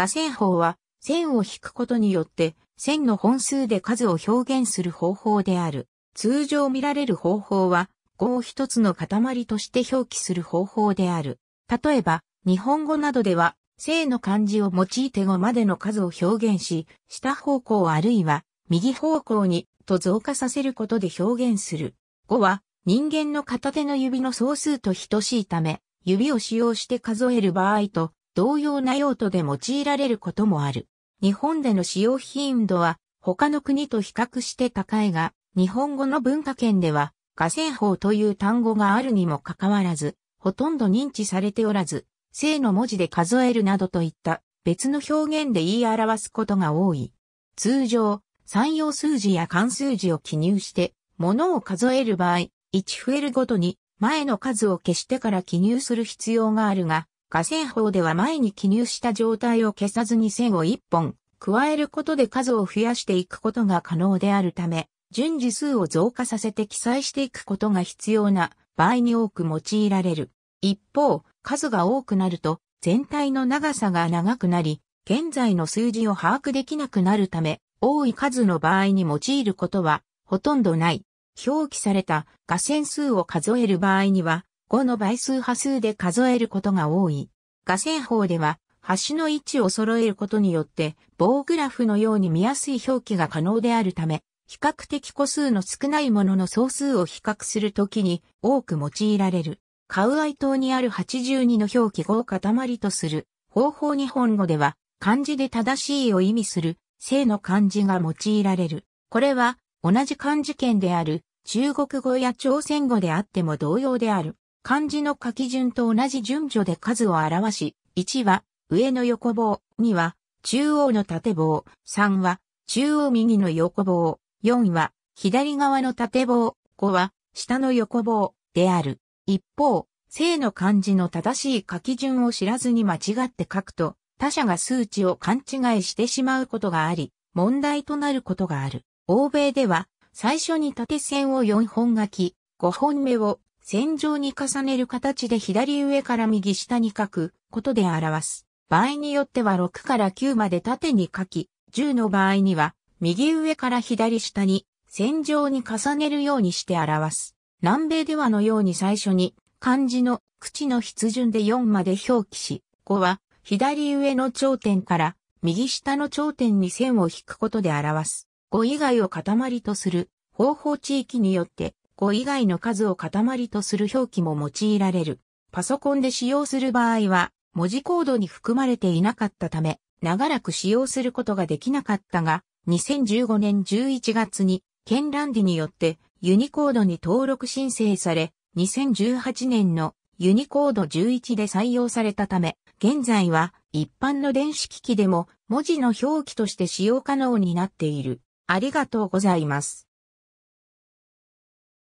画線法は線を引くことによって線の本数で数を表現する方法である。通常見られる方法は語を一つの塊として表記する方法である。例えば、日本語などでは、正の漢字を用いて語までの数を表現し、下方向あるいは右方向にと増加させることで表現する。語は人間の片手の指の総数と等しいため、指を使用して数える場合と同様な用途で用いられることもある。日本での使用頻度は他の国と比較して高いが、日本語の文化圏では、河川法という単語があるにもかかわらず、ほとんど認知されておらず、正の文字で数えるなどといった別の表現で言い表すことが多い。通常、産用数字や関数字を記入して、物を数える場合、1増えるごとに前の数を消してから記入する必要があるが、画線法では前に記入した状態を消さずに線を1本、加えることで数を増やしていくことが可能であるため、順次数を増加させて記載していくことが必要な場合に多く用いられる。一方、数が多くなると全体の長さが長くなり、現在の数字を把握できなくなるため、多い数の場合に用いることはほとんどない。表記された画線数を数える場合には、5の倍数波数で数えることが多い。画線法では、端の位置を揃えることによって、棒グラフのように見やすい表記が可能であるため、比較的個数の少ないものの総数を比較するときに多く用いられる。カウアイ島にある82の表記語を塊とする。方法日本語では、漢字で正しいを意味する、正の漢字が用いられる。これは、同じ漢字圏である、中国語や朝鮮語であっても同様である。漢字の書き順と同じ順序で数を表し、1は上の横棒、2は中央の縦棒、3は中央右の横棒、4は左側の縦棒、5は下の横棒である。一方、正の漢字の正しい書き順を知らずに間違って書くと、他者が数値を勘違いしてしまうことがあり、問題となることがある。欧米では、最初に縦線を4本書き、5本目を線上に重ねる形で左上から右下に書くことで表す。場合によっては6から9まで縦に書き、10の場合には右上から左下に線上に重ねるようにして表す。南米ではのように最初に漢字の口の筆順で4まで表記し、5は左上の頂点から右下の頂点に線を引くことで表す。5以外を塊とする方法地域によって語以外の数を塊とする表記も用いられる。パソコンで使用する場合は、文字コードに含まれていなかったため、長らく使用することができなかったが、2015年11月に、ケンランディによってユニコードに登録申請され、2018年のユニコード11で採用されたため、現在は一般の電子機器でも文字の表記として使用可能になっている。ありがとうございます。